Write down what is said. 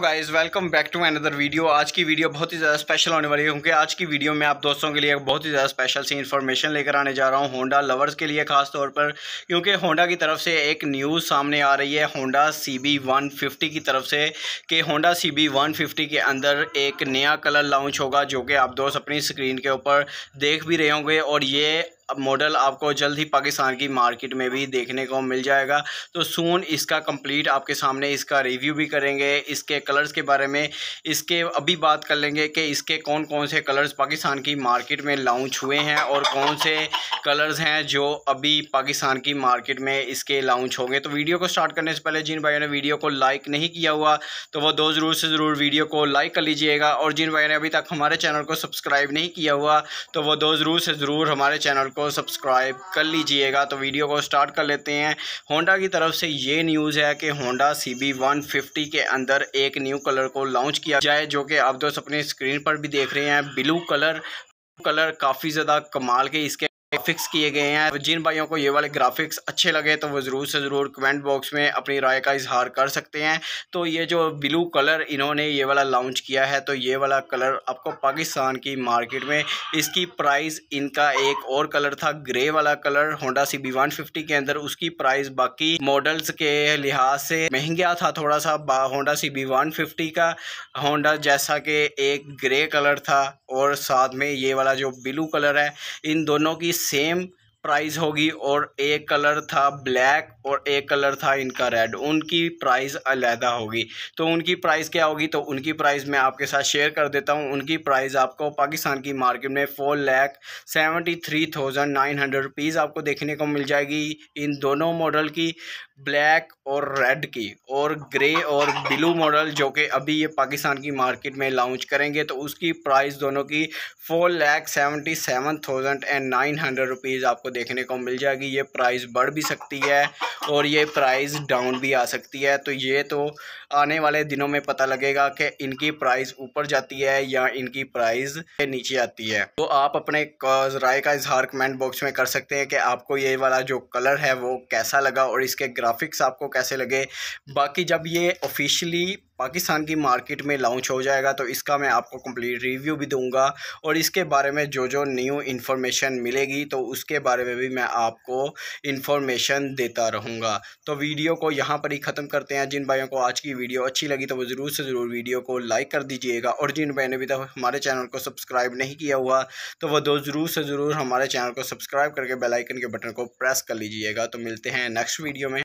guys welcome back to another video आज की video बहुत ही ज़्यादा स्पेशल होने वाली है क्योंकि आज की वीडियो में आप दोस्तों के लिए एक बहुत ही ज़्यादा स्पेशल सी इन्फॉर्मेशन लेकर आने जा रहा हूँ होंडा लवर्स के लिए खास तौर पर क्योंकि होंडा की तरफ से एक न्यूज़ सामने आ रही है Honda C B one fifty की तरफ से कि Honda C B one fifty के अंदर एक नया कलर लॉन्च होगा जो कि आप दोस्त अपनी स्क्रीन के ऊपर देख भी रहे होंगे और ये मॉडल आपको जल्द ही पाकिस्तान की मार्केट में भी देखने को मिल जाएगा तो सोन इसका कंप्लीट आपके सामने इसका रिव्यू भी करेंगे इसके कलर्स के बारे में इसके अभी बात कर लेंगे कि इसके कौन कौन से कलर्स पाकिस्तान की मार्केट में लॉन्च हुए हैं और कौन से कलर्स हैं जो अभी पाकिस्तान की मार्केट में इसके लॉन्च होंगे तो वीडियो को स्टार्ट करने से पहले जिन भाइयों ने वीडियो को लाइक नहीं किया हुआ तो वह दो ज़रूर से ज़रूर वीडियो को लाइक कर लीजिएगा और जिन भाइयों ने अभी तक हमारे चैनल को सब्सक्राइब नहीं किया हुआ तो वह दो ज़रूर से ज़रूर हमारे चैनल को सब्सक्राइब कर लीजिएगा तो वीडियो को स्टार्ट कर लेते हैं होंडा की तरफ से ये न्यूज़ है कि होंडा सी बी के अंदर एक न्यू कलर को लॉन्च किया जाए जो कि आप दोस्त अपने स्क्रीन पर भी देख रहे हैं ब्लू कलर कलर काफ़ी ज़्यादा कमाल के इसके फिक्स किए गए हैं जिन भाइयों को ये वाले ग्राफिक्स अच्छे लगे तो वो ज़रूर से ज़रूर कमेंट बॉक्स में अपनी राय का इजहार कर सकते हैं तो ये जो ब्लू कलर इन्होंने ये वाला लॉन्च किया है तो ये वाला कलर आपको पाकिस्तान की मार्केट में इसकी प्राइस इनका एक और कलर था ग्रे वाला कलर होंडा सी बी के अंदर उसकी प्राइस बाकी मॉडल्स के लिहाज से महंगा था थोड़ा सा होंडा सी बी का होंडा जैसा कि एक ग्रे कलर था और साथ में ये वाला जो ब्लू कलर है इन दोनों की सेम प्राइस होगी और एक कलर था ब्लैक और एक कलर था इनका रेड उनकी प्राइस अलहदा होगी तो उनकी प्राइस क्या होगी तो उनकी प्राइस मैं आपके साथ शेयर कर देता हूँ उनकी प्राइस आपको पाकिस्तान की मार्केट में four lakh seventy three thousand nine hundred rupees आपको देखने को मिल जाएगी इन दोनों मॉडल की ब्लैक और रेड की और ग्रे और ब्लू मॉडल जो कि अभी ये पाकिस्तान की मार्केट में लॉन्च करेंगे तो उसकी प्राइस दोनों की four lakh seventy seven thousand and nine hundred rupees आपको देखने को मिल जाएगी ये प्राइस बढ़ भी सकती है और ये प्राइस डाउन भी आ सकती है तो ये तो आने वाले दिनों में पता लगेगा कि इनकी प्राइस ऊपर जाती है या इनकी प्राइस नीचे आती है तो आप अपने राय का इजहार कमेंट बॉक्स में कर सकते हैं कि आपको ये वाला जो कलर है वो कैसा लगा और इसके ग्रा... ग्राफिक्स आपको कैसे लगे बाकी जब ये ऑफिशियली पाकिस्तान की मार्केट में लॉन्च हो जाएगा तो इसका मैं आपको कंप्लीट रिव्यू भी दूंगा और इसके बारे में जो जो न्यू इन्फॉर्मेशन मिलेगी तो उसके बारे में भी मैं आपको इन्फॉर्मेशन देता रहूँगा तो वीडियो को यहाँ पर ही ख़त्म करते हैं जिन भाइयों को आज की वीडियो अच्छी लगी तो वो ज़रूर से ज़रूर वीडियो को लाइक कर दीजिएगा और जिन भाई ने भी तक हमारे चैनल को सब्सक्राइब नहीं किया हुआ तो वह दो ज़रूर से ज़रूर हमारे चैनल को सब्सक्राइब करके बेलाइकन के बटन को प्रेस कर लीजिएगा तो मिलते हैं नेक्स्ट वीडियो में